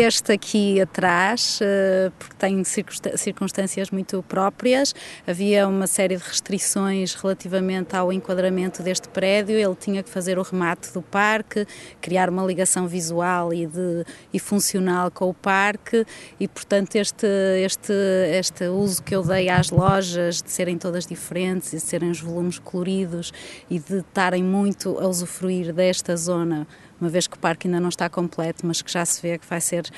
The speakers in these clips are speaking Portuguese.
Este aqui atrás, eh, porque tem circunstâncias muito próprias, havia uma série de restrições relativamente ao enquadramento deste prédio, ele tinha que fazer o remate do parque, criar uma ligação visual e, de, e funcional com o parque e, portanto, este, este, este uso que eu dei às lojas de serem todas diferentes e de serem os volumes coloridos e de estarem muito a usufruir desta zona uma vez que o parque ainda não está completo, mas que já se vê que vai ser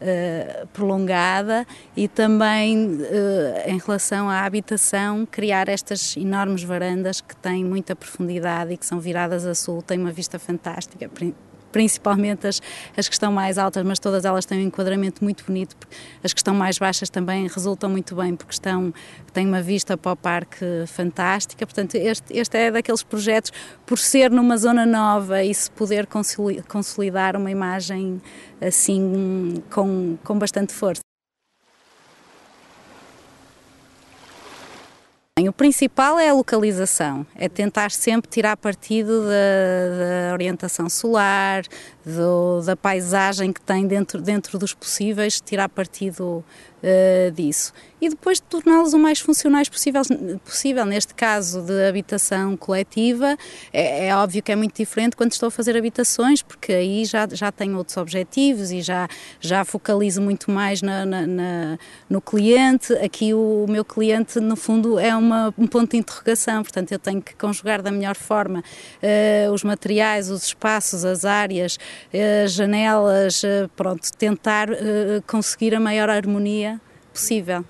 eh, prolongada e também eh, em relação à habitação, criar estas enormes varandas que têm muita profundidade e que são viradas a sul, têm uma vista fantástica, principalmente as, as que estão mais altas, mas todas elas têm um enquadramento muito bonito. As que estão mais baixas também resultam muito bem, porque estão, têm uma vista para o parque fantástica. Portanto, este, este é daqueles projetos, por ser numa zona nova e se poder consolidar uma imagem assim com, com bastante força. Bem, o principal é a localização, é tentar sempre tirar partido da, da orientação solar, do, da paisagem que tem dentro, dentro dos possíveis, tirar partido uh, disso. E depois torná-los o mais funcionais possível, possível. Neste caso de habitação coletiva, é, é, óbvio que é muito diferente quando estou a fazer habitações, porque aí já, já tenho outros objetivos e já, já focalizo muito mais na, na, na no cliente. Aqui o, o, meu cliente, no fundo, é uma, um ponto de interrogação, portanto, eu tenho que conjugar da melhor forma uh, os materiais, os espaços, as áreas eh, janelas, eh, pronto, tentar eh, conseguir a maior harmonia possível.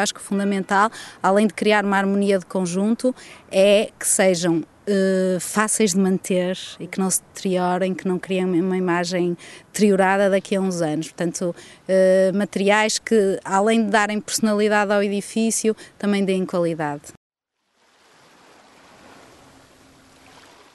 Acho que o fundamental, além de criar uma harmonia de conjunto, é que sejam Uh, fáceis de manter e que não se deteriorem, que não criem uma imagem deteriorada daqui a uns anos. Portanto, uh, materiais que, além de darem personalidade ao edifício, também deem qualidade.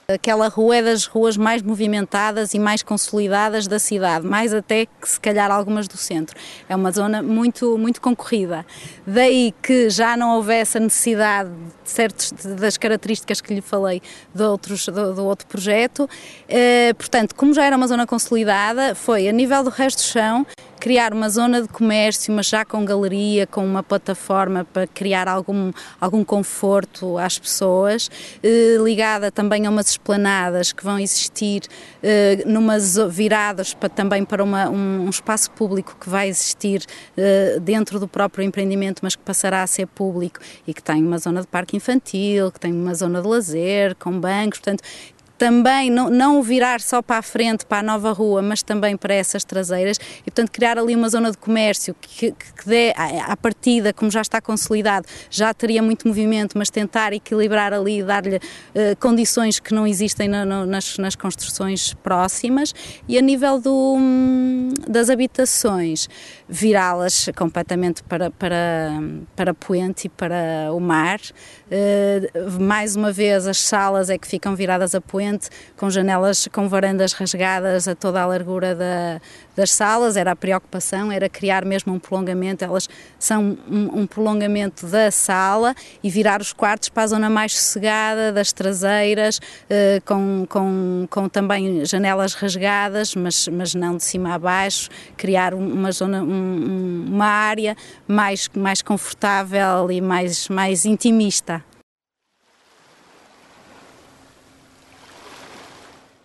Aquela rua é das ruas mais movimentadas e mais consolidadas da cidade, mais até que se calhar algumas do centro. É uma zona muito, muito concorrida. Daí que já não houvesse a necessidade de certos, das características que lhe falei do, outros, do, do outro projeto. Eh, portanto, como já era uma zona consolidada, foi a nível do resto do chão criar uma zona de comércio, mas já com galeria, com uma plataforma para criar algum, algum conforto às pessoas, eh, ligada também a umas esplanadas que vão existir eh, numas viradas para, também para uma, um, um, espaço público que vai existir eh, dentro do próprio empreendimento, mas que passará a ser público e que tem uma zona de parque infantil, que tem uma zona de lazer, com bancos, portanto também não, não virar só para a frente, para a nova rua, mas também para essas traseiras e, portanto, criar ali uma zona de comércio que, que dê, à partida, como já está consolidado, já teria muito movimento, mas tentar equilibrar ali e dar-lhe eh, condições que não existem nas, nas construções próximas e a nível do, hum, das habitações, virá-las completamente para, para, para Poente e para o mar. Eh, mais uma vez, as salas é que ficam viradas a Poente com janelas, com varandas rasgadas a toda a largura da, das salas, era a preocupação, era criar mesmo um prolongamento, elas são um, um, prolongamento da sala e virar os quartos para a zona mais sossegada, das traseiras, eh, com, com, com também janelas rasgadas, mas, mas não de cima a baixo, criar uma zona, um, uma área mais, mais confortável e mais, mais intimista.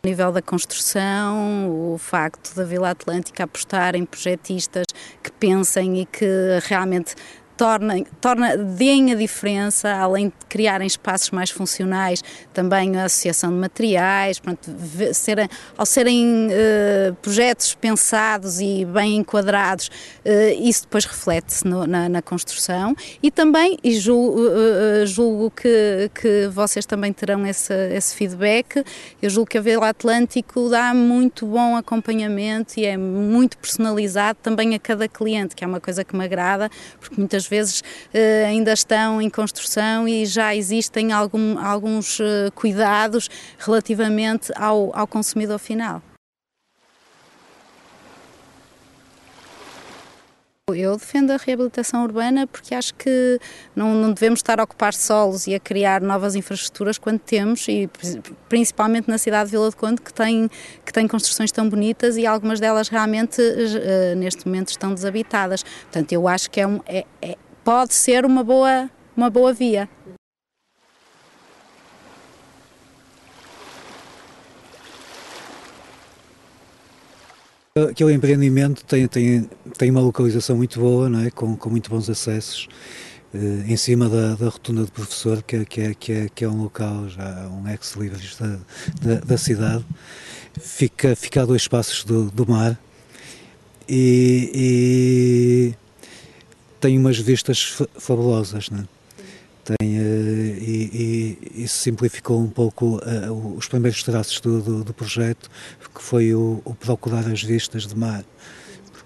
O nível da construção, o facto da Vila Atlântica apostar em projetistas que pensem e que realmente tornem, torna, deem a diferença, além de criarem espaços mais funcionais, também a associação de materiais, pronto, ao serem uh, projetos pensados e bem enquadrados, uh, isso depois reflete-se na, na, construção e também, e julgo, uh, julgo que, que vocês também terão esse, esse feedback, eu julgo que a Vila Atlântico dá muito bom acompanhamento e é muito personalizado também a cada cliente, que é uma coisa que me agrada, porque muitas vezes eh, ainda estão em construção e já existem algum, alguns eh, cuidados relativamente ao, ao consumidor final. Eu defendo a reabilitação urbana porque acho que não, não, devemos estar a ocupar solos e a criar novas infraestruturas quando temos, e principalmente na cidade de Vila do Conde, que tem, que tem construções tão bonitas e algumas delas realmente eh, neste momento estão desabitadas. Portanto, eu acho que é, um, é, é pode ser uma boa, uma boa via. Aquele empreendimento tem, tem, tem uma localização muito boa, não é? com, com muito bons acessos, eh, em cima da, da rotunda do professor, que, é, que, é, que, é, que é um local, já um ex-libris da, da, da, cidade. Fica, fica a dois passos do, do mar e, e tem umas vistas fabulosas, né? tem, uh, e, e, isso simplificou um pouco uh, os primeiros traços do, do, do projeto, que foi o, o, procurar as vistas de mar.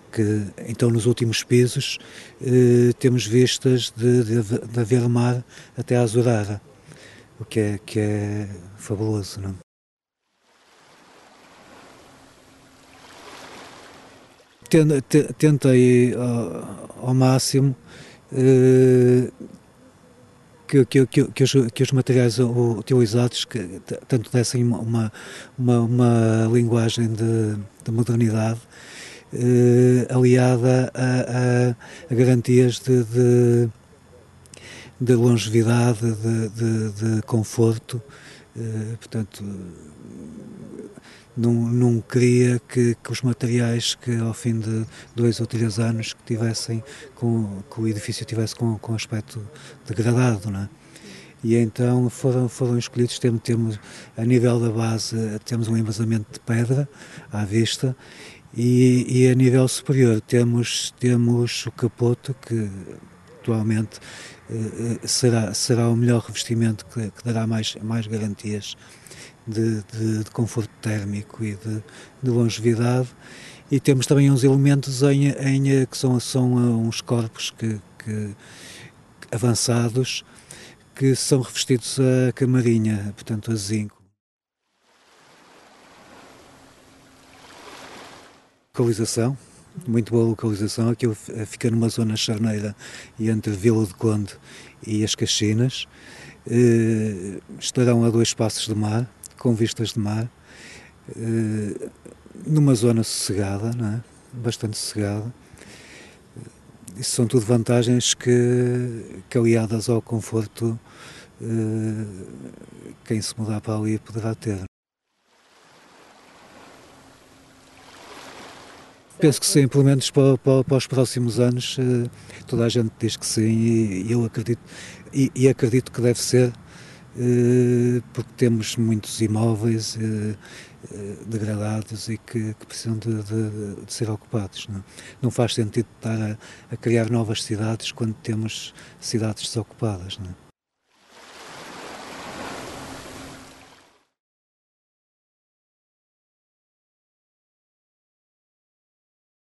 Porque, então, nos últimos pisos, uh, temos vistas de, de, de haver mar até a Azurara, o que é, que é fabuloso. Não? É? tentei ah, ao máximo eh, que, que, que, que, os, que os materiais utilizados que, tanto dessem uma, uma, uma linguagem de, de modernidade eh, aliada a, a, a, garantias de, de, de longevidade, de, de conforto eh, portanto, não, não queria que, que, os materiais que ao fim de dois ou três anos que tivessem, com, que o edifício tivesse com, com aspecto degradado, não é? E então foram, foram escolhidos, temos, temos, a nível da base, temos um embasamento de pedra à vista e, e a nível superior temos, temos o capoto que atualmente eh, eh, será, será o melhor revestimento que, que dará mais, mais garantias de, de, de conforto térmico e de, de, longevidade. E temos também uns elementos em, em eh, que são, são uns corpos que, que avançados que são revestidos a camarinha, portanto a zinco. Localização, muito boa localização, aquilo eh, fica numa zona charneira e entre Vila de Conde e as Caxinas. Eh, estarão a dois passos do mar, com vistas de mar, eh, numa zona sossegada, não é? bastante sossegada. Isso são tudo vantagens que, que aliadas ao conforto, quem se mudar para ali poderá ter. Penso que sim, pelo menos para, para, para, os próximos anos, eh, toda a gente diz que sim e, eu acredito, e, e, acredito que deve ser, eh, porque temos muitos imóveis eh, degradados e que, que precisam de, de, de, ser ocupados. Não, é? não faz sentido estar a, a, criar novas cidades quando temos cidades desocupadas. Não? É?